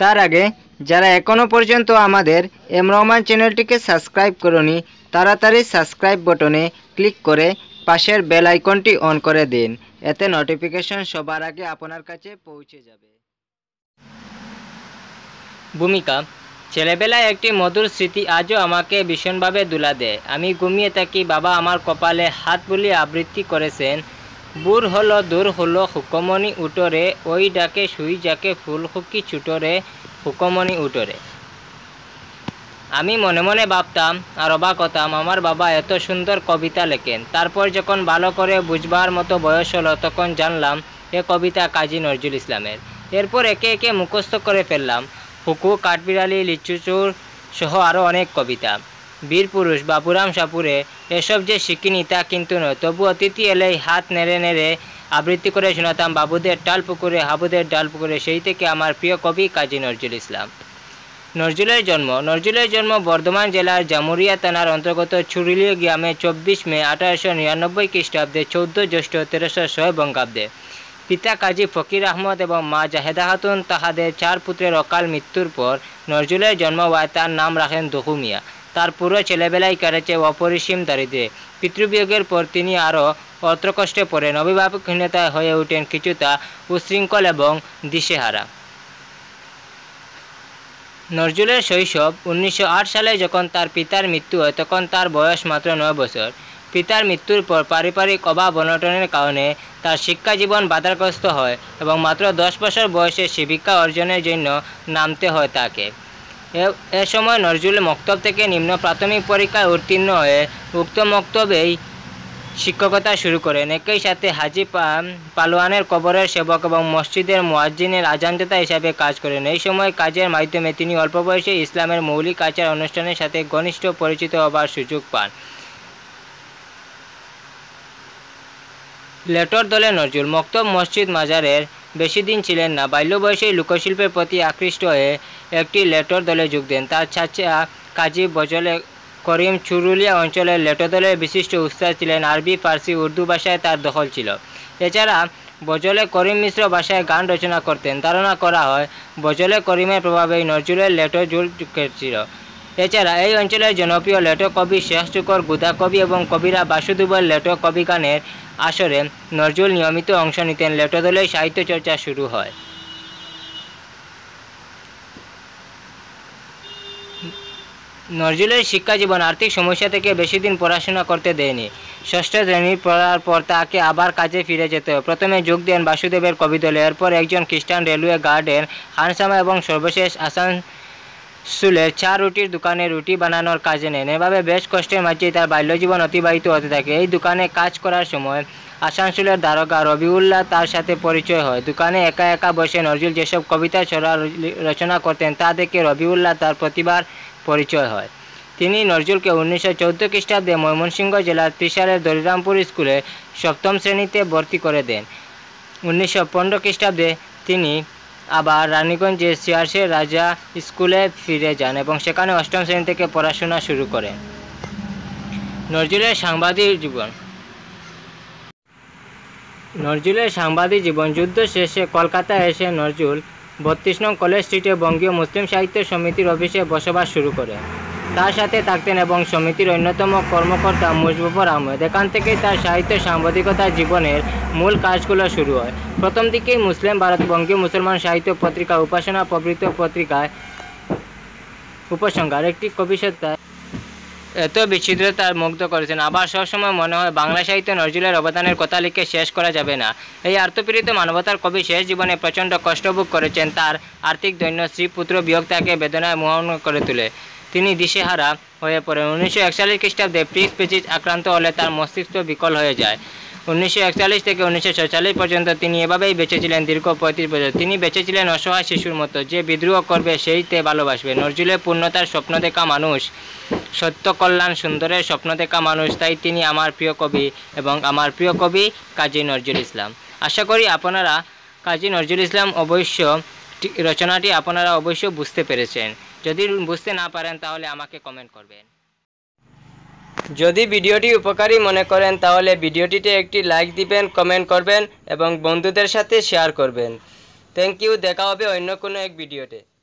তার আগে যারা এখনও পর্যন্ত আমাদের এম রহমান চ্যানেলটিকে সাবস্ক্রাইব করনি তাড়াতাড়ি সাবস্ক্রাইব বটনে ক্লিক করে পাশের বেল আইকনটি অন করে দিন এতে নোটিফিকেশন সবার আগে আপনার কাছে পৌঁছে যাবে ভূমিকা ছেলেবেলায় একটি মধুর স্মৃতি আজও আমাকে ভীষণভাবে দুলা দেয় আমি ঘুমিয়ে থাকি বাবা আমার কপালে হাত বুলিয়ে আবৃত্তি করেছেন বুর হলো দূর হলো হুকমণি উটরে ওই ডাকে শুই যাকে ফুল হুকি ছুটরে হুকমণি উটরে আমি মনে মনে ভাবতাম আর অবাক হতাম আমার বাবা এত সুন্দর কবিতা লেখেন তারপর যখন ভালো করে বুঝবার মতো বয়স হলো তখন জানলাম এ কবিতা কাজী নজরুল ইসলামের এরপর একে একে মুখস্থ করে ফেললাম হুকু কাঠবিড়ালি লিচুচুর সহ আরও অনেক কবিতা বীরপুরুষ বাপুরাম সাপুরে এসব যে শিখিনি তা কিন্তু নয় তবু অতিথি এলেই হাত নেড়ে নেড়ে আবৃত্তি করে শোনাতাম বাবুদের ডাল পুকুরে হাবুদের ডাল পুকুরে সেই থেকে আমার প্রিয় কবি কাজী নজরুল ইসলাম নজরুলের জন্ম নজরুলের জন্ম বর্ধমান জেলার জামুরিয়া থানার অন্তর্গত ছুরিলিয়া গ্রামে চব্বিশ মে আঠারোশো নিরানব্বই খ্রিস্টাব্দে চৌদ্দ জ্যৈষ্ঠ তেরোশো ছয় বঙ্গাব্দে পিতা কাজী ফকির আহমদ এবং মা জাহেদা হাতুন তাহাদের চার পুত্রের অকাল মৃত্যুর পর নজরুলের জন্ম হওয়ায় তার নাম রাখেন দহুমিয়া তার পুরো ছেলেবেলাই কেটেছে অপরিসীম দারিদ্রে পিতৃবিয়োগের পর তিনি আরও অত্রকষ্টে পড়েন অভিভাবকহীনতায় হয়ে ওঠেন কিছুটা উশৃঙ্খল এবং দিশেহারা নজরুলের শৈশব উনিশশো সালে যখন তার পিতার মৃত্যু হয় তখন তার বয়স মাত্র নয় বছর পিতার মৃত্যুর পর পারিবারিক অভাব অনটনের কারণে তার শিক্ষাজীবন বাধাগ্রস্ত হয় এবং মাত্র দশ বছর বয়সে শিবিকা অর্জনের জন্য নামতে হয় তাকে এ সময় নজরুল মক্তব থেকে নিম্ন প্রাথমিক পরীক্ষায় উত্তীর্ণ হয়ে উক্ত মক্তবেই শিক্ষকতা শুরু করেন একই সাথে হাজি পালোয়ানের কবরের সেবক এবং মসজিদের মোয়াজ্জিনের আজানদাতা হিসাবে কাজ করেন এই সময় কাজের মাধ্যমে তিনি অল্প বয়সে ইসলামের মৌলিক আচার অনুষ্ঠানের সাথে ঘনিষ্ঠ পরিচিত হবার সুযোগ পান লেটর দলে নজরুল মক্তব মসজিদ মাজারের বেশি দিন ছিলেন না বাল্যবয়সেই লোকশিল্পের প্রতি আকৃষ্ট হয়ে একটি লেটর দলে যোগ দেন তার চাচা কাজী বজলে করিম চুরুলিয়া অঞ্চলের লেটো দলের বিশিষ্ট উৎসাহ ছিলেন আরবি ফার্সি উর্দু ভাষায় তার দখল ছিল এছাড়া বজলে করিম মিশ্র ভাষায় গান রচনা করতেন ধারণা করা হয় বজলে করিমের প্রভাবেই নজরুলের লেটো জোর ছিল এছাড়া এই অঞ্চলের জনপ্রিয় লেটো কবি শেষ চুকর গুদা কবি এবং কবিরা বাসুদেবের লেটো কবি গানের আসরে নজরুল নিয়মিত অংশ নিতেন লেটোদলের সাহিত্য চর্চা শুরু হয় নজরুলের শিক্ষাজীবন আর্থিক সমস্যা থেকে বেশি দিন পড়াশোনা করতে দেয়নি ষষ্ঠ শ্রেণীর পড়ার পর তাকে আবার কাজে ফিরে যেতে প্রথমে যোগ দেন বাসুদেবের কবিদলে এরপর একজন খ্রিস্টান রেলওয়ে গার্ডেন হানসামা এবং সর্বশেষ আসান সুলের চা রুটির দোকানে রুটি বানানোর কাজে নেন এভাবে বেশ কষ্টের মাঝে তার বাল্যজীবন অতিবাহিত হতে থাকে এই দোকানে কাজ করার সময় আসানসোলের দ্বারকা রবিউল্লাহ তার সাথে পরিচয় হয় দোকানে একা একা বসে নজরুল যেসব কবিতা ছড়া রচনা করতেন তা দেখে রবিউল্লাহ তার প্রতিবার পরিচয় হয় তিনি নজরুলকে উনিশশো চৌদ্দ খ্রিস্টাব্দে ময়মনসিংহ জেলার ত্রিশালের দরিরামপুর স্কুলে সপ্তম শ্রেণীতে ভর্তি করে দেন উনিশশো পনেরো খ্রিস্টাব্দে তিনি আবার রানীগঞ্জ এসিআরসে রাজা স্কুলে ফিরে যান এবং সেখানে অষ্টম শ্রেণী থেকে পড়াশোনা শুরু করে নজরুলের সাংবাদিক জীবন নজরুলের সাংবাদিক জীবন যুদ্ধ শেষে কলকাতা এসে নজরুল বত্রিশ নং কলেজ স্ট্রিটে বঙ্গীয় মুসলিম সাহিত্য সমিতির অফিসে বসবাস শুরু করে তার সাথে থাকতেন এবং সমিতির অন্যতম কর্মকর্তা মুজবুফর আহমেদ এখান থেকেই তার সাহিত্য সাংবাদিকতা জীবনের মূল কাজগুলো শুরু হয় প্রথম দিকেই মুসলিম ভারতবঙ্গী মুসলমান সাহিত্য পত্রিকা উপাসনা প্রবৃত পত্রিকায় উপসংখ্যার একটি কবিসত্তা এত বিচিত্রতার মুগ্ধ করেছেন আবার সবসময় মনে হয় বাংলা সাহিত্য নজরুলের অবদানের কথা লিখে শেষ করা যাবে না এই আর্থপীড়িত মানবতার কবি শেষ জীবনে প্রচণ্ড কষ্টভোগ করেছেন তার আর্থিক দৈন্য শ্রী পুত্র বিয়োগ তাকে বেদনায় মোহন করে তুলে তিনি দিশেহারা হয়ে পড়েন উনিশশো একচল্লিশ খ্রিস্টাব্দে প্রিসপিচিস আক্রান্ত হলে তার মস্তিষ্ক বিকল হয়ে যায় উনিশশো একচল্লিশ থেকে উনিশশো পর্যন্ত তিনি এভাবেই বেঁচেছিলেন দীর্ঘ পঁয়ত্রিশ বছর তিনি বেঁচেছিলেন অসহায় শিশুর মতো যে বিদ্রোহ করবে সেই তে ভালোবাসবে নজরুলের পূর্ণতার স্বপ্ন দেখা মানুষ সত্য কল্যাণ সুন্দরের স্বপ্ন দেখা মানুষ তাই তিনি আমার প্রিয় কবি এবং আমার প্রিয় কবি কাজী নজরুল ইসলাম আশা করি আপনারা কাজী নজরুল ইসলাম অবশ্য রচনাটি আপনারা অবশ্যই বুঝতে পেরেছেন যদি বুঝতে না পারেন তাহলে আমাকে কমেন্ট করবেন যদি ভিডিওটি উপকারী মনে করেন তাহলে ভিডিওটিতে একটি লাইক দিবেন কমেন্ট করবেন এবং বন্ধুদের সাথে শেয়ার করবেন থ্যাংক ইউ দেখা হবে অন্য কোনো এক ভিডিওতে